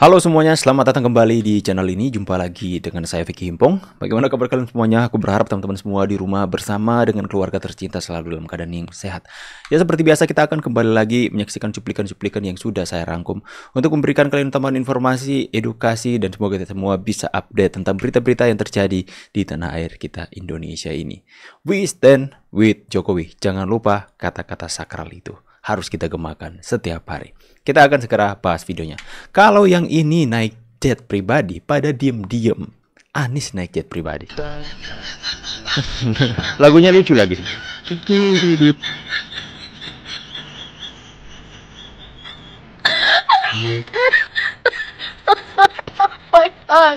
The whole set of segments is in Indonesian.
Halo semuanya, selamat datang kembali di channel ini. Jumpa lagi dengan saya Vicky Himpong. Bagaimana kabar kalian semuanya? Aku berharap teman-teman semua di rumah bersama dengan keluarga tercinta selalu dalam keadaan yang sehat. Ya seperti biasa kita akan kembali lagi menyaksikan cuplikan-cuplikan yang sudah saya rangkum untuk memberikan kalian teman-teman informasi, edukasi dan semoga kita semua bisa update tentang berita-berita yang terjadi di tanah air kita Indonesia ini. We stand with Jokowi. Jangan lupa kata-kata sakral itu harus kita gemakan setiap hari. Kita akan segera bahas videonya. Kalau yang ini naik jet pribadi pada diem-diem, Anis naik jet pribadi. Lagunya lucu lagi. Oh my God.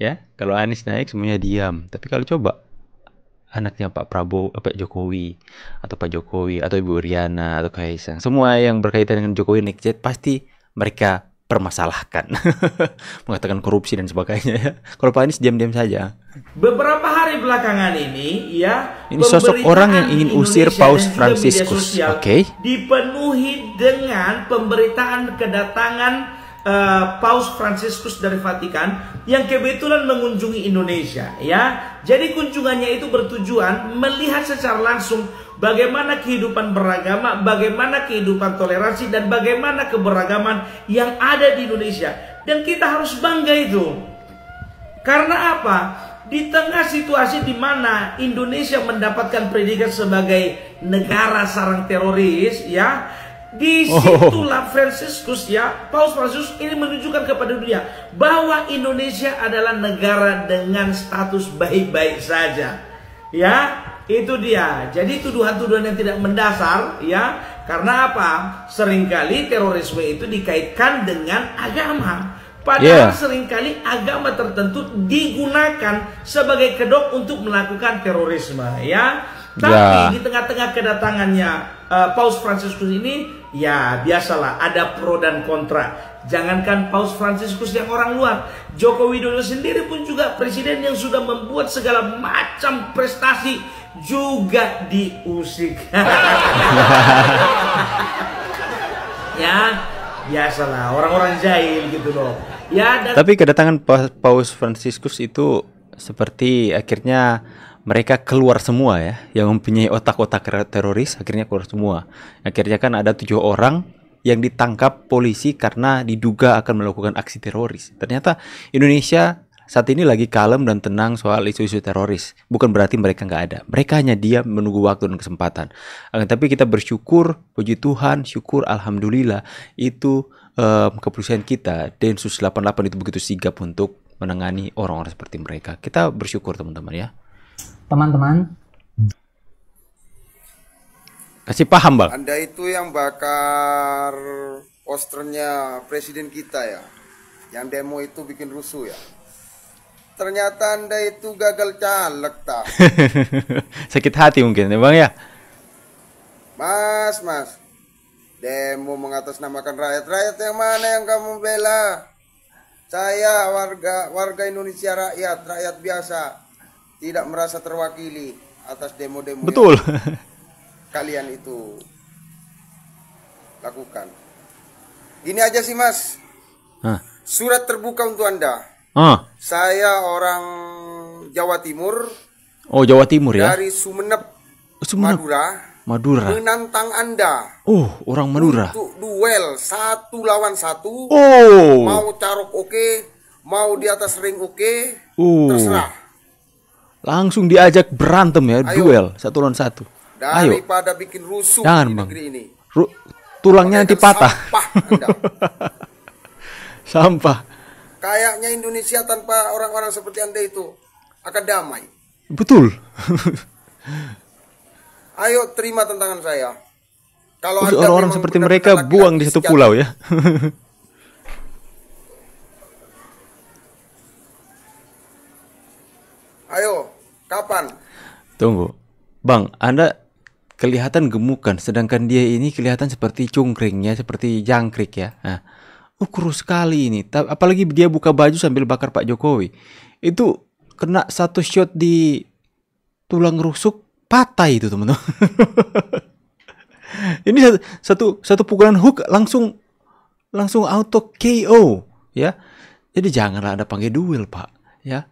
ya kalau Anies naik semuanya diam tapi kalau coba anaknya Pak Prabowo, eh, Pak Jokowi, atau Pak Jokowi, atau Ibu Riana, atau Kaisang, semua yang berkaitan dengan Jokowi naik jet pasti mereka permasalahkan, mengatakan korupsi dan sebagainya. Ya. Kalau Pak Anies diam-diam saja. Beberapa hari belakangan ini, ya, ini sosok orang yang ingin Indonesia usir Paus Franciscus, oke? Okay. Dipenuhi dengan pemberitaan kedatangan uh, Paus Franciscus dari Vatikan yang kebetulan mengunjungi Indonesia ya. Jadi kunjungannya itu bertujuan melihat secara langsung bagaimana kehidupan beragama, bagaimana kehidupan toleransi dan bagaimana keberagaman yang ada di Indonesia. Dan kita harus bangga itu. Karena apa? Di tengah situasi di mana Indonesia mendapatkan predikat sebagai negara sarang teroris ya, Disitulah oh. Franciscus ya, Paus Franciscus ini menunjukkan kepada dunia bahwa Indonesia adalah negara dengan status baik-baik saja. Ya, itu dia. Jadi tuduhan-tuduhan yang tidak mendasar ya, karena apa? Seringkali terorisme itu dikaitkan dengan agama. Padahal yeah. seringkali agama tertentu digunakan sebagai kedok untuk melakukan terorisme ya. Tapi yeah. di tengah-tengah kedatangannya eh, Paus Franciscus ini Ya, biasalah ada pro dan kontra. Jangankan Paus Fransiskus yang orang luar, Joko Widodo sendiri pun juga presiden yang sudah membuat segala macam prestasi juga diusik. ya, biasalah orang-orang jahil gitu loh. Ya, dan... tapi kedatangan Paus Fransiskus itu seperti akhirnya mereka keluar semua ya yang mempunyai otak-otak teroris akhirnya keluar semua akhirnya kan ada tujuh orang yang ditangkap polisi karena diduga akan melakukan aksi teroris ternyata Indonesia saat ini lagi kalem dan tenang soal isu-isu teroris. Bukan berarti mereka nggak ada. Mereka hanya dia menunggu waktu dan kesempatan. Eh, tapi kita bersyukur, puji Tuhan, syukur, alhamdulillah itu um, kepolisian kita Densus 88 itu begitu sigap untuk menangani orang-orang seperti mereka. Kita bersyukur teman-teman ya teman-teman? Kasih paham, Bang. Anda itu yang bakar posternya presiden kita ya. Yang demo itu bikin rusuh ya. Ternyata Anda itu gagal caleg tak. Sakit hati mungkin ya, Bang ya. Mas, Mas. Demo mengatasnamakan rakyat. Rakyat yang mana yang kamu bela? Saya warga warga Indonesia rakyat, rakyat biasa tidak merasa terwakili atas demo-demo betul kalian itu lakukan ini aja sih mas huh? surat terbuka untuk anda huh? Ah. saya orang Jawa Timur oh Jawa Timur ya dari Sumeneb, Sumeneb. Madura Madura menantang anda oh orang Madura untuk duel satu lawan satu oh mau carok oke okay, mau di atas ring oke okay, oh. terserah langsung diajak berantem ya, Ayo. duel satu lawan satu. Ayo. Daripada bikin rusuh Jangan, di bang. negeri ini. Ru tulangnya nanti patah. Sampah. Kayaknya Indonesia tanpa orang-orang seperti Anda itu akan damai. Betul. Ayo terima tantangan saya. Kalau orang-orang seperti mereka buang di satu pulau ya. Ayo, Kapan? Tunggu. Bang, Anda kelihatan gemukan sedangkan dia ini kelihatan seperti cungkringnya, seperti jangkrik ya. Nah, uh, kurus sekali ini. Apalagi dia buka baju sambil bakar Pak Jokowi. Itu kena satu shot di tulang rusuk patah itu, teman-teman. ini satu, satu satu pukulan hook langsung langsung auto KO ya. Jadi janganlah Anda panggil duel, Pak, ya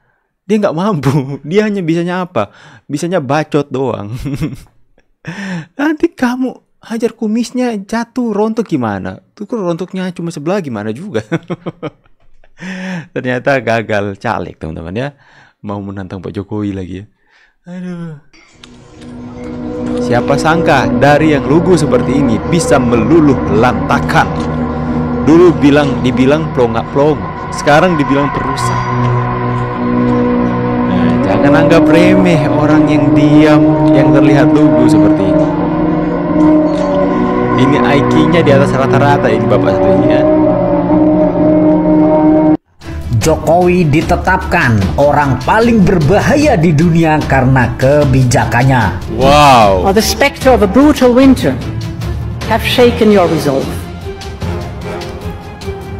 dia nggak mampu dia hanya bisanya apa bisanya bacot doang nanti kamu hajar kumisnya jatuh rontok gimana tuh kan rontoknya cuma sebelah gimana juga ternyata gagal caleg teman-teman ya mau menantang Pak Jokowi lagi ya aduh siapa sangka dari yang lugu seperti ini bisa meluluh lantakan dulu bilang dibilang plongak plong sekarang dibilang perusak Jangan anggap remeh orang yang diam, yang terlihat lugu seperti ini. Ini IQ-nya di atas rata-rata ini Bapak satunya. Jokowi ditetapkan orang paling berbahaya di dunia karena kebijakannya. Wow. Well, the specter of a brutal winter have shaken your resolve.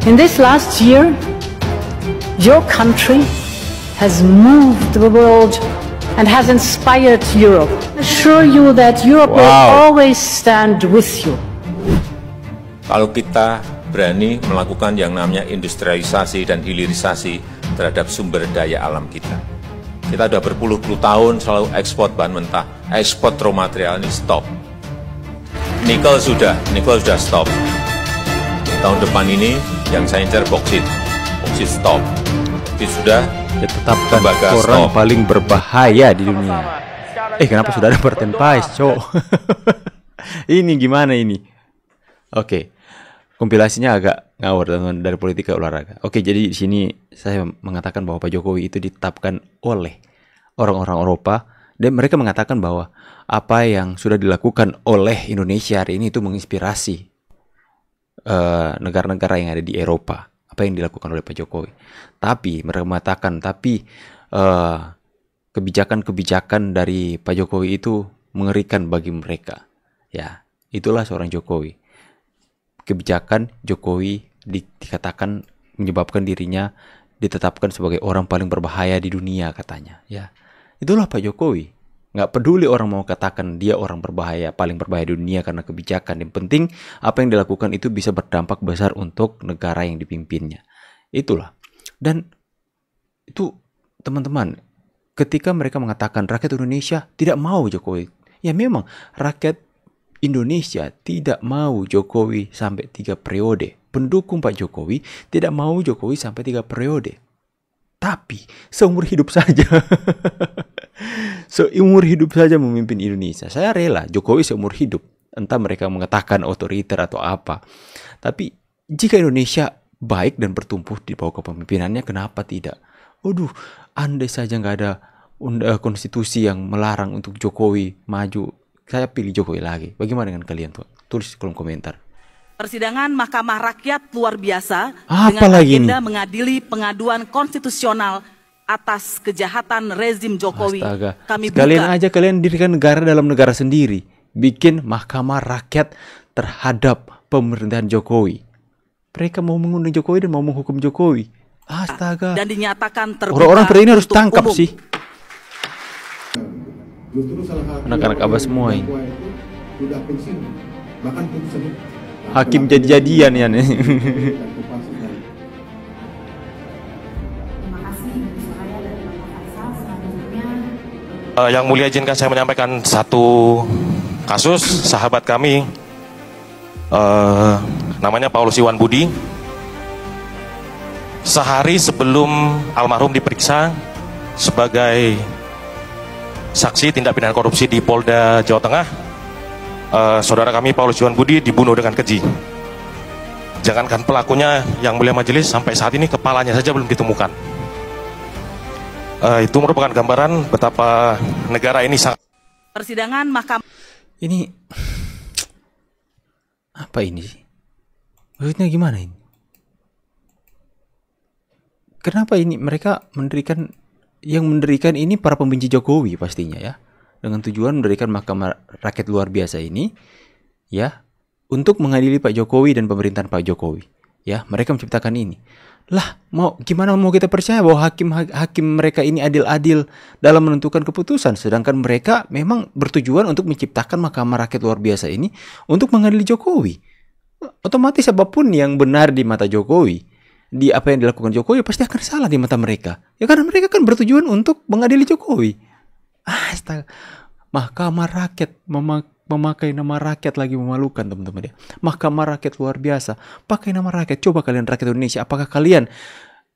In this last year, your country has moved the world and has inspired Europe. I assure you that Europe wow. will always stand with you. Kalau kita berani melakukan yang namanya industrialisasi dan hilirisasi terhadap sumber daya alam kita. Kita sudah berpuluh-puluh tahun selalu ekspor bahan mentah, ekspor raw material ini stop. Nikel sudah, nikel sudah stop. Tahun depan ini yang saya incer boksit, boksit stop. Boksit sudah, ditetapkan orang stop. paling berbahaya di dunia. Eh kenapa sudah ada Barten Pais, ini gimana ini? Oke. Okay. Kompilasinya agak ngawur dengan dari politik ke olahraga. Oke, okay, jadi di sini saya mengatakan bahwa Pak Jokowi itu ditetapkan oleh orang-orang Eropa dan mereka mengatakan bahwa apa yang sudah dilakukan oleh Indonesia hari ini itu menginspirasi eh, negara-negara uh, negara -negara yang ada di Eropa apa yang dilakukan oleh Pak Jokowi. Tapi mereka mengatakan tapi kebijakan eh, kebijakan-kebijakan dari Pak Jokowi itu mengerikan bagi mereka. Ya, itulah seorang Jokowi. Kebijakan Jokowi di, dikatakan menyebabkan dirinya ditetapkan sebagai orang paling berbahaya di dunia katanya. Ya, itulah Pak Jokowi. Nggak peduli orang mau katakan dia orang berbahaya, paling berbahaya di dunia karena kebijakan. Yang penting apa yang dilakukan itu bisa berdampak besar untuk negara yang dipimpinnya. Itulah. Dan itu teman-teman, ketika mereka mengatakan rakyat Indonesia tidak mau Jokowi. Ya memang rakyat Indonesia tidak mau Jokowi sampai tiga periode. Pendukung Pak Jokowi tidak mau Jokowi sampai tiga periode. Tapi seumur hidup saja. Seumur hidup saja memimpin Indonesia. Saya rela Jokowi seumur hidup. Entah mereka mengatakan otoriter atau apa. Tapi jika Indonesia baik dan bertumpuh di bawah kepemimpinannya, kenapa tidak? Waduh, andai saja nggak ada konstitusi yang melarang untuk Jokowi maju, saya pilih Jokowi lagi. Bagaimana dengan kalian tuh? Tulis di kolom komentar. Persidangan Mahkamah Rakyat luar biasa Apa dengan agenda ini? mengadili pengaduan konstitusional atas kejahatan rezim Jokowi. Astaga. Kami kalian aja kalian dirikan negara dalam negara sendiri, bikin mahkamah rakyat terhadap pemerintahan Jokowi. Mereka mau mengundang Jokowi dan mau menghukum Jokowi. Astaga. Dan dinyatakan terbuka. Orang-orang seperti ini harus tangkap umum. sih. Anak-anak abah semua ini. Hakim jadi-jadian ya nih. Uh, yang mulia izinkan saya menyampaikan satu kasus sahabat kami uh, namanya Paulus Iwan Budi. Sehari sebelum almarhum diperiksa sebagai saksi tindak pidana korupsi di Polda Jawa Tengah, uh, saudara kami Paulus Iwan Budi dibunuh dengan keji. Jangankan pelakunya yang mulia majelis sampai saat ini kepalanya saja belum ditemukan uh, itu merupakan gambaran betapa negara ini sangat persidangan mahkamah ini apa ini sih maksudnya gimana ini kenapa ini mereka mendirikan yang mendirikan ini para pembenci Jokowi pastinya ya dengan tujuan mendirikan mahkamah rakyat luar biasa ini ya untuk mengadili Pak Jokowi dan pemerintahan Pak Jokowi ya mereka menciptakan ini lah, mau gimana mau kita percaya bahwa hakim hakim mereka ini adil-adil dalam menentukan keputusan sedangkan mereka memang bertujuan untuk menciptakan Mahkamah Rakyat luar biasa ini untuk mengadili Jokowi. Otomatis apapun yang benar di mata Jokowi, di apa yang dilakukan Jokowi pasti akan salah di mata mereka. Ya karena mereka kan bertujuan untuk mengadili Jokowi. Astaga. Mahkamah Rakyat memang memakai nama rakyat lagi memalukan teman-teman ya. Mahkamah rakyat luar biasa. Pakai nama rakyat. Coba kalian rakyat Indonesia, apakah kalian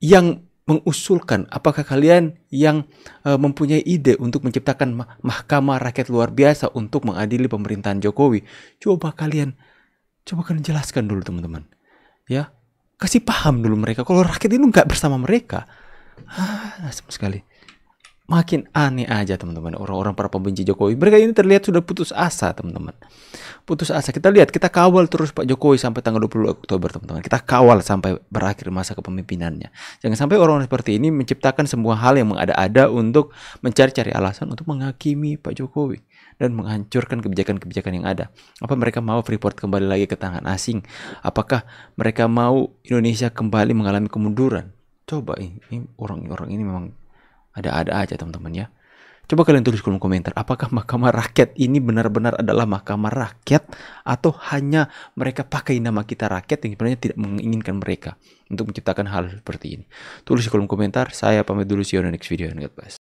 yang mengusulkan, apakah kalian yang uh, mempunyai ide untuk menciptakan ma mahkamah rakyat luar biasa untuk mengadili pemerintahan Jokowi? Coba kalian coba kalian jelaskan dulu teman-teman. Ya, kasih paham dulu mereka kalau rakyat ini nggak bersama mereka. Ah, sama sekali makin aneh aja teman-teman orang-orang para pembenci Jokowi. Mereka ini terlihat sudah putus asa teman-teman. Putus asa. Kita lihat, kita kawal terus Pak Jokowi sampai tanggal 20 Oktober teman-teman. Kita kawal sampai berakhir masa kepemimpinannya. Jangan sampai orang-orang seperti ini menciptakan semua hal yang mengada-ada untuk mencari-cari alasan untuk menghakimi Pak Jokowi dan menghancurkan kebijakan-kebijakan yang ada. Apa mereka mau Freeport kembali lagi ke tangan asing? Apakah mereka mau Indonesia kembali mengalami kemunduran? Coba ini orang-orang ini memang ada-ada aja teman-teman ya. Coba kalian tulis kolom komentar, apakah Mahkamah Rakyat ini benar-benar adalah Mahkamah Rakyat atau hanya mereka pakai nama kita rakyat yang sebenarnya tidak menginginkan mereka untuk menciptakan hal seperti ini. Tulis di kolom komentar, saya pamit dulu, see you on the next video and God